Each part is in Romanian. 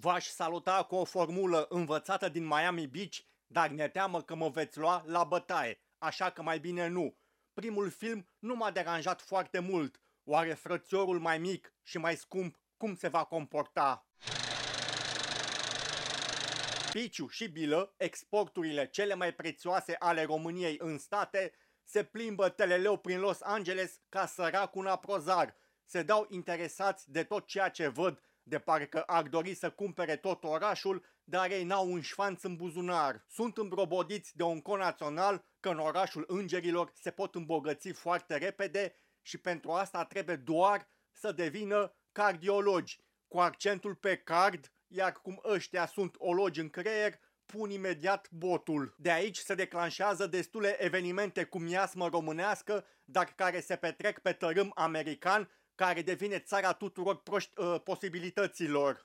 V-aș saluta cu o formulă învățată din Miami Beach, dar ne teamă că mă veți lua la bătaie, așa că mai bine nu. Primul film nu m-a deranjat foarte mult. Oare frățiorul mai mic și mai scump cum se va comporta? Piciu și bilă, exporturile cele mai prețioase ale României în state, se plimbă teleleu prin Los Angeles ca săracul aprozar. Se dau interesați de tot ceea ce văd de parcă ar dori să cumpere tot orașul, dar ei n-au un șfanț în buzunar. Sunt îmbrobodiți de un conațional că în orașul îngerilor se pot îmbogăți foarte repede și pentru asta trebuie doar să devină cardiologi, cu accentul pe card, iar cum ăștia sunt ologi în creier, pun imediat botul. De aici se declanșează destule evenimente cu miasmă românească, dar care se petrec pe tărâm american care devine țara tuturor proști, uh, posibilităților.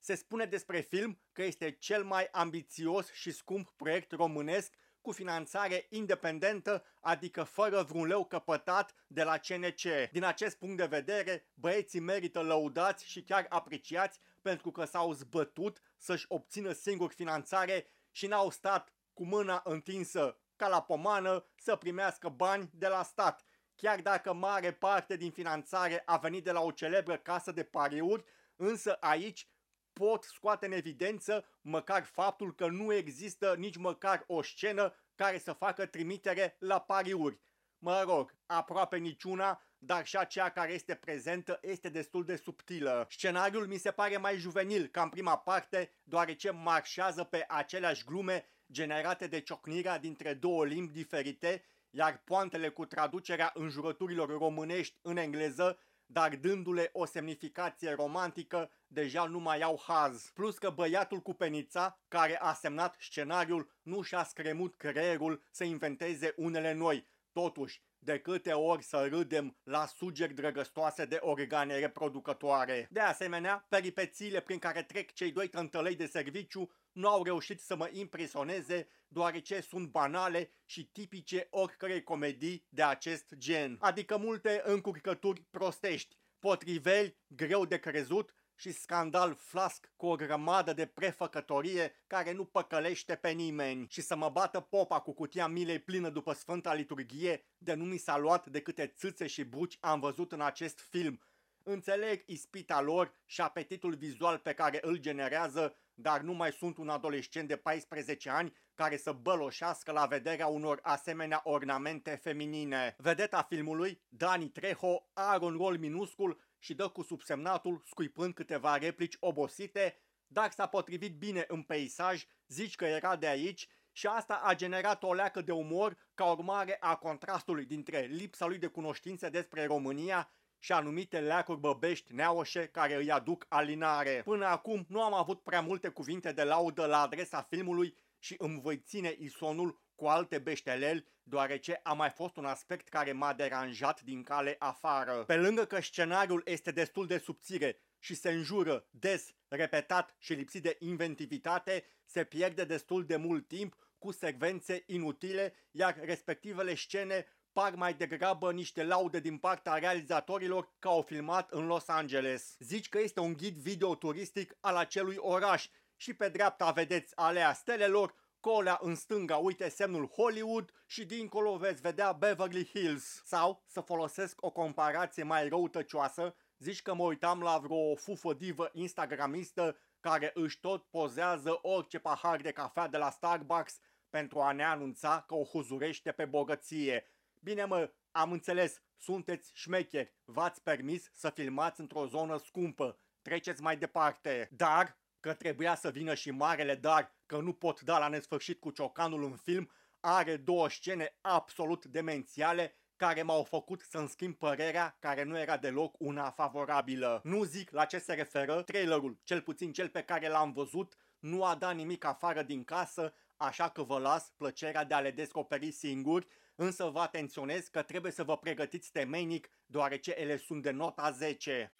Se spune despre film că este cel mai ambițios și scump proiect românesc cu finanțare independentă, adică fără vreun leu căpătat de la CNC. Din acest punct de vedere, băieții merită lăudați și chiar apreciați pentru că s-au zbătut să-și obțină singur finanțare și n-au stat cu mâna întinsă ca la pomană să primească bani de la stat chiar dacă mare parte din finanțare a venit de la o celebră casă de pariuri, însă aici pot scoate în evidență măcar faptul că nu există nici măcar o scenă care să facă trimitere la pariuri. Mă rog, aproape niciuna, dar și aceea care este prezentă este destul de subtilă. Scenariul mi se pare mai juvenil ca în prima parte, deoarece marșează pe aceleași glume generate de ciocnirea dintre două limbi diferite iar poantele cu traducerea înjurăturilor românești în engleză dar dându-le o semnificație romantică, deja nu mai au haz. Plus că băiatul cu penița, care a semnat scenariul, nu și-a scremut creierul să inventeze unele noi. Totuși, de câte ori să râdem la sugeri drăgăstoase de organe reproducătoare. De asemenea, peripețiile prin care trec cei doi tântălei de serviciu nu au reușit să mă impresioneze deoarece sunt banale și tipice oricărei comedii de acest gen, adică multe încurcături prostești, potriveli greu de crezut și scandal flasc cu o grămadă de prefăcătorie care nu păcălește pe nimeni și să mă bată popa cu cutia milei plină după Sfânta Liturghie de nu mi s-a luat de câte țâțe și buci am văzut în acest film, Înțeleg ispita lor și apetitul vizual pe care îl generează, dar nu mai sunt un adolescent de 14 ani care să băloșească la vederea unor asemenea ornamente feminine. Vedeta filmului, Dani Trejo, are un rol minuscul și dă cu subsemnatul, scuipând câteva replici obosite, dar s-a potrivit bine în peisaj, zici că era de aici și asta a generat o leacă de umor ca urmare a contrastului dintre lipsa lui de cunoștințe despre România și anumite leacuri băbești neaușe care îi aduc alinare. Până acum nu am avut prea multe cuvinte de laudă la adresa filmului și îmi voi ține isonul cu alte beșteleli, deoarece a mai fost un aspect care m-a deranjat din cale afară. Pe lângă că scenariul este destul de subțire și se înjură des, repetat și lipsit de inventivitate, se pierde destul de mult timp cu secvențe inutile, iar respectivele scene par mai degrabă niște laude din partea realizatorilor că au filmat în Los Angeles. Zici că este un ghid video turistic al acelui oraș și pe dreapta vedeți alea stelelor, colea în stânga uite semnul Hollywood și dincolo veți vedea Beverly Hills. Sau, să folosesc o comparație mai răutăcioasă, zici că mă uitam la vreo fufă divă instagramistă care își tot pozează orice pahar de cafea de la Starbucks pentru a ne anunța că o huzurește pe bogăție. Bine mă, am înțeles, sunteți șmecheri, v-ați permis să filmați într-o zonă scumpă, treceți mai departe. Dar, că trebuia să vină și marele dar, că nu pot da la nesfârșit cu ciocanul un film, are două scene absolut demențiale care m-au făcut să-mi schimb părerea care nu era deloc una favorabilă. Nu zic la ce se referă trailerul, cel puțin cel pe care l-am văzut, nu a dat nimic afară din casă, așa că vă las plăcerea de a le descoperi singuri, însă vă atenționez că trebuie să vă pregătiți temeinic, deoarece ele sunt de nota 10.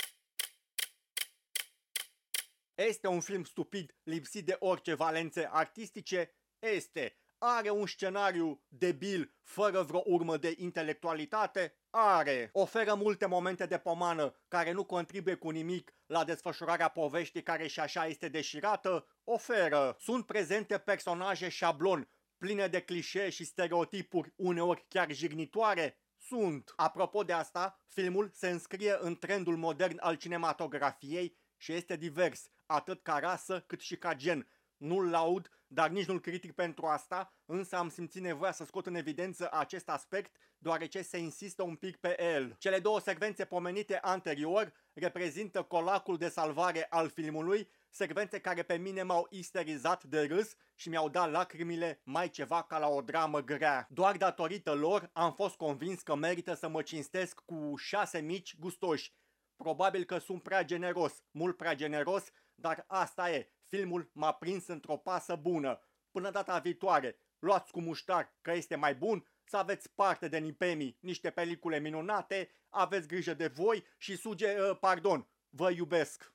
Este un film stupid, lipsit de orice valențe artistice? Este, are un scenariu debil, fără vreo urmă de intelectualitate? Are. Oferă multe momente de pomană care nu contribuie cu nimic la desfășurarea poveștii care și așa este deșirată? Oferă. Sunt prezente personaje șablon, pline de clișee și stereotipuri, uneori chiar jignitoare? Sunt. Apropo de asta, filmul se înscrie în trendul modern al cinematografiei și este divers, atât ca rasă cât și ca gen. Nu-l laud dar nici nu-l critic pentru asta, însă am simțit nevoia să scot în evidență acest aspect, deoarece se insistă un pic pe el. Cele două secvențe pomenite anterior reprezintă colacul de salvare al filmului, secvențe care pe mine m-au isterizat de râs și mi-au dat lacrimile mai ceva ca la o dramă grea. Doar datorită lor am fost convins că merită să mă cinstesc cu șase mici gustoși. Probabil că sunt prea generos, mult prea generos, dar asta e, filmul m-a prins într-o pasă bună. Până data viitoare, luați cu muștar că este mai bun, să aveți parte de Nipemi, niște pelicule minunate, aveți grijă de voi și suge, uh, pardon, vă iubesc.